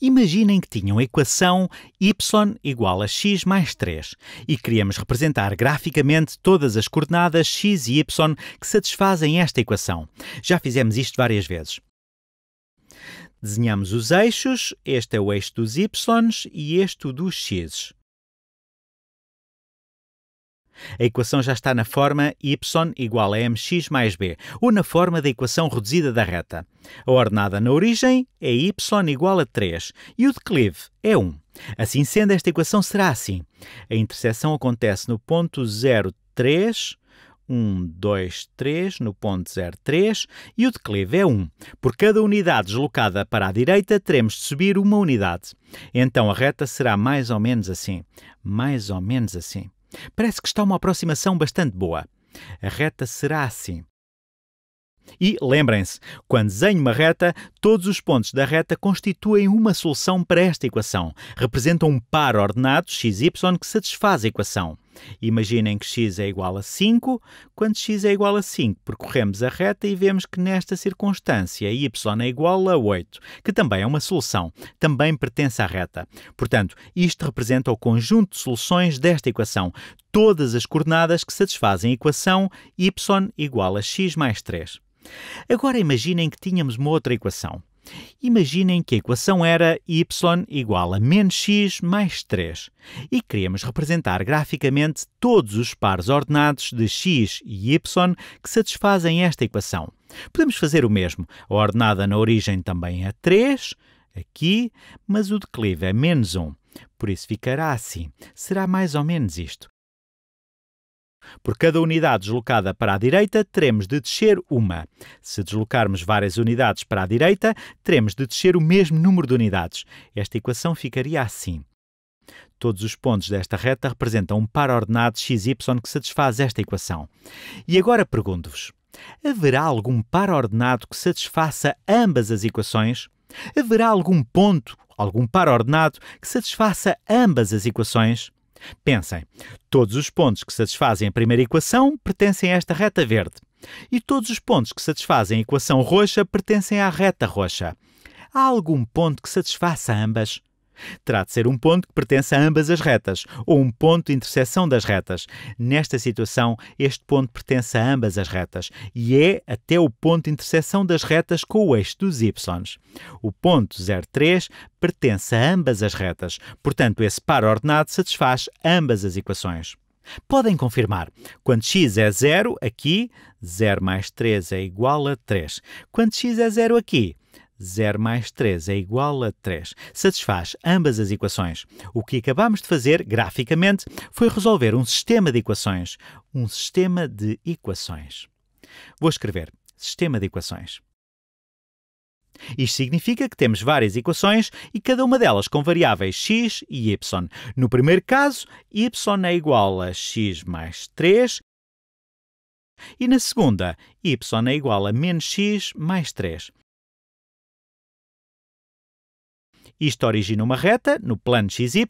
Imaginem que tinham a equação y igual a x mais 3 e queríamos representar graficamente todas as coordenadas x e y que satisfazem esta equação. Já fizemos isto várias vezes. Desenhamos os eixos, este é o eixo dos y e este o dos x. A equação já está na forma y igual a mx mais b, ou na forma da equação reduzida da reta. A ordenada na origem é y igual a 3 e o declive é 1. Assim sendo, esta equação será assim. A interseção acontece no ponto 03, 1, 2, 3, no ponto 03 e o declive é 1. Por cada unidade deslocada para a direita, teremos de subir uma unidade. Então a reta será mais ou menos assim. Mais ou menos assim. Parece que está uma aproximação bastante boa. A reta será assim. E lembrem-se, quando desenho uma reta, todos os pontos da reta constituem uma solução para esta equação. Representam um par ordenado x, y que satisfaz a equação. Imaginem que x é igual a 5. Quando x é igual a 5, percorremos a reta e vemos que nesta circunstância y é igual a 8, que também é uma solução, também pertence à reta. Portanto, isto representa o conjunto de soluções desta equação, todas as coordenadas que satisfazem a equação y igual a x mais 3. Agora imaginem que tínhamos uma outra equação. Imaginem que a equação era y igual a menos x mais 3 e queremos representar graficamente todos os pares ordenados de x e y que satisfazem esta equação. Podemos fazer o mesmo. A ordenada na origem também é 3, aqui, mas o declive é menos 1. Por isso ficará assim. Será mais ou menos isto. Por cada unidade deslocada para a direita, teremos de descer uma. Se deslocarmos várias unidades para a direita, teremos de descer o mesmo número de unidades. Esta equação ficaria assim. Todos os pontos desta reta representam um par ordenado xy que satisfaz esta equação. E agora pergunto-vos: haverá algum par ordenado que satisfaça ambas as equações? Haverá algum ponto, algum par ordenado que satisfaça ambas as equações? Pensem, todos os pontos que satisfazem a primeira equação pertencem a esta reta verde e todos os pontos que satisfazem a equação roxa pertencem à reta roxa. Há algum ponto que satisfaça ambas? Terá de ser um ponto que pertence a ambas as retas, ou um ponto de interseção das retas. Nesta situação, este ponto pertence a ambas as retas e é até o ponto de interseção das retas com o eixo dos y. O ponto 03 pertence a ambas as retas, portanto, esse par ordenado satisfaz ambas as equações. Podem confirmar. Quando x é zero, aqui, 0 mais 3 é igual a 3. Quando x é zero aqui, 0 mais 3 é igual a 3. Satisfaz ambas as equações. O que acabamos de fazer, graficamente, foi resolver um sistema de equações. Um sistema de equações. Vou escrever sistema de equações. Isto significa que temos várias equações e cada uma delas com variáveis x e y. No primeiro caso, y é igual a x mais 3 e na segunda, y é igual a menos x mais 3. Isto origina uma reta no plano XY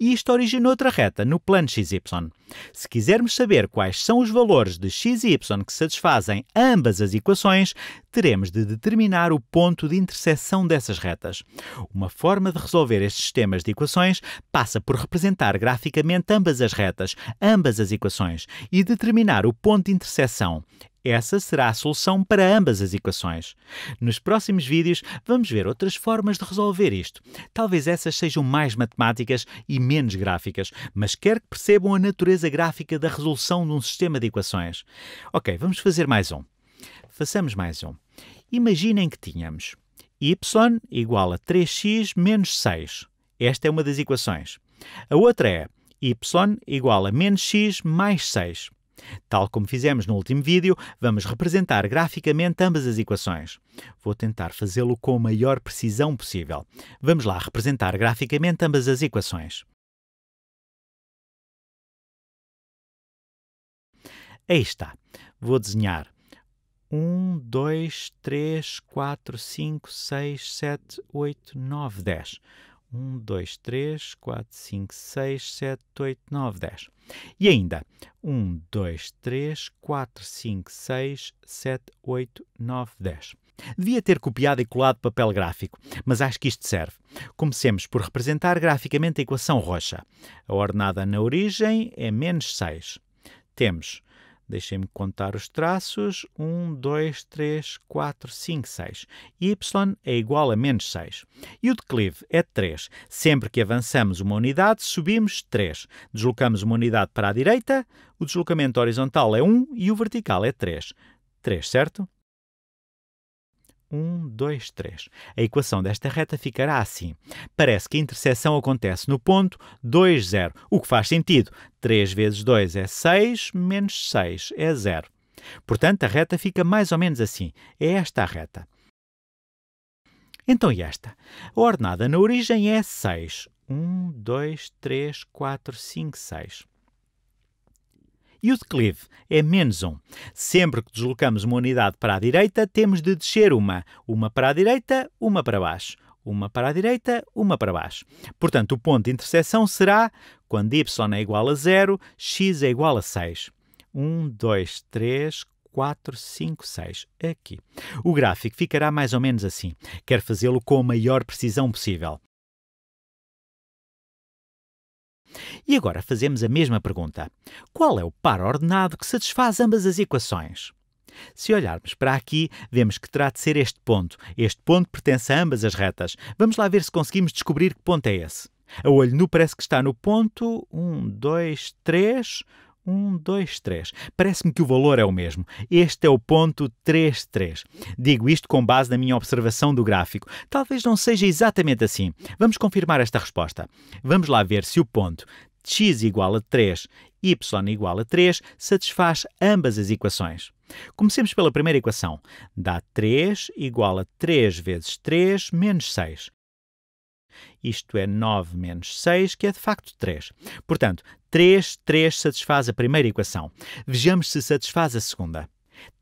e isto origina outra reta no plano XY. Se quisermos saber quais são os valores de x e y que satisfazem ambas as equações, teremos de determinar o ponto de interseção dessas retas. Uma forma de resolver estes sistemas de equações passa por representar graficamente ambas as retas, ambas as equações, e determinar o ponto de interseção. Essa será a solução para ambas as equações. Nos próximos vídeos vamos ver outras formas de resolver isto. Talvez essas sejam mais matemáticas e menos gráficas, mas quero que percebam a natureza gráfica da resolução de um sistema de equações. Ok, vamos fazer mais um. Façamos mais um. Imaginem que tínhamos y igual a 3x menos 6. Esta é uma das equações. A outra é y igual a menos x mais 6. Tal como fizemos no último vídeo, vamos representar graficamente ambas as equações. Vou tentar fazê-lo com a maior precisão possível. Vamos lá representar graficamente ambas as equações. Aí está. Vou desenhar 1, 2, 3, 4, 5, 6, 7, 8, 9, 10. 1, 2, 3, 4, 5, 6, 7, 8, 9, 10. E ainda 1, 2, 3, 4, 5, 6, 7, 8, 9, 10. Devia ter copiado e colado papel gráfico, mas acho que isto serve. Comecemos por representar graficamente a equação roxa. A ordenada na origem é menos 6. Temos Deixem-me contar os traços. 1, 2, 3, 4, 5, 6. Y é igual a menos 6. E o declive é 3. Sempre que avançamos uma unidade, subimos 3. Deslocamos uma unidade para a direita, o deslocamento horizontal é 1 e o vertical é 3. 3, certo? 1, 2, 3. A equação desta reta ficará assim. Parece que a interseção acontece no ponto 2, 0, o que faz sentido. 3 vezes 2 é 6, menos 6 é 0. Portanto, a reta fica mais ou menos assim. É esta a reta. Então, e esta? A ordenada na origem é 6. 1, 2, 3, 4, 5, 6 e o declive é menos 1. Sempre que deslocamos uma unidade para a direita, temos de descer uma. Uma para a direita, uma para baixo. Uma para a direita, uma para baixo. Portanto, o ponto de interseção será, quando y é igual a 0, x é igual a 6. 1, 2, 3, 4, 5, 6, aqui. O gráfico ficará mais ou menos assim. Quero fazê-lo com a maior precisão possível. E agora fazemos a mesma pergunta: qual é o par ordenado que satisfaz ambas as equações? Se olharmos para aqui, vemos que terá de ser este ponto. Este ponto pertence a ambas as retas. Vamos lá ver se conseguimos descobrir que ponto é esse. A olho nu parece que está no ponto 1, 2, 3. 1, 2, 3. Parece-me que o valor é o mesmo. Este é o ponto 3, 3. Digo isto com base na minha observação do gráfico. Talvez não seja exatamente assim. Vamos confirmar esta resposta. Vamos lá ver se o ponto x igual a 3, y igual a 3, satisfaz ambas as equações. Comecemos pela primeira equação. Dá 3 igual a 3 vezes 3 menos 6. Isto é 9 menos 6, que é de facto 3. Portanto, 3, 3 satisfaz a primeira equação. Vejamos se satisfaz a segunda.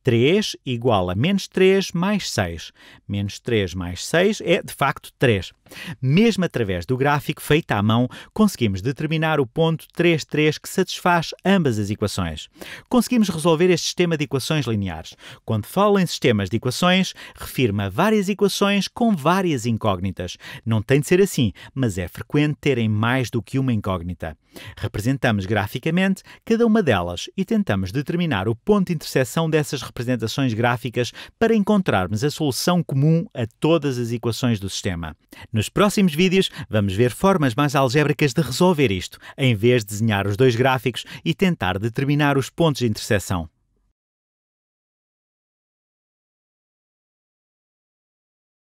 3 igual a menos 3 mais 6. Menos 3 mais 6 é, de facto, 3. Mesmo através do gráfico feito à mão, conseguimos determinar o ponto 3,3 que satisfaz ambas as equações. Conseguimos resolver este sistema de equações lineares. Quando falo em sistemas de equações, refirmo a várias equações com várias incógnitas. Não tem de ser assim, mas é frequente terem mais do que uma incógnita. Representamos graficamente cada uma delas e tentamos determinar o ponto de interseção dessas representações gráficas para encontrarmos a solução comum a todas as equações do sistema. Nos próximos vídeos, vamos ver formas mais algébricas de resolver isto, em vez de desenhar os dois gráficos e tentar determinar os pontos de interseção.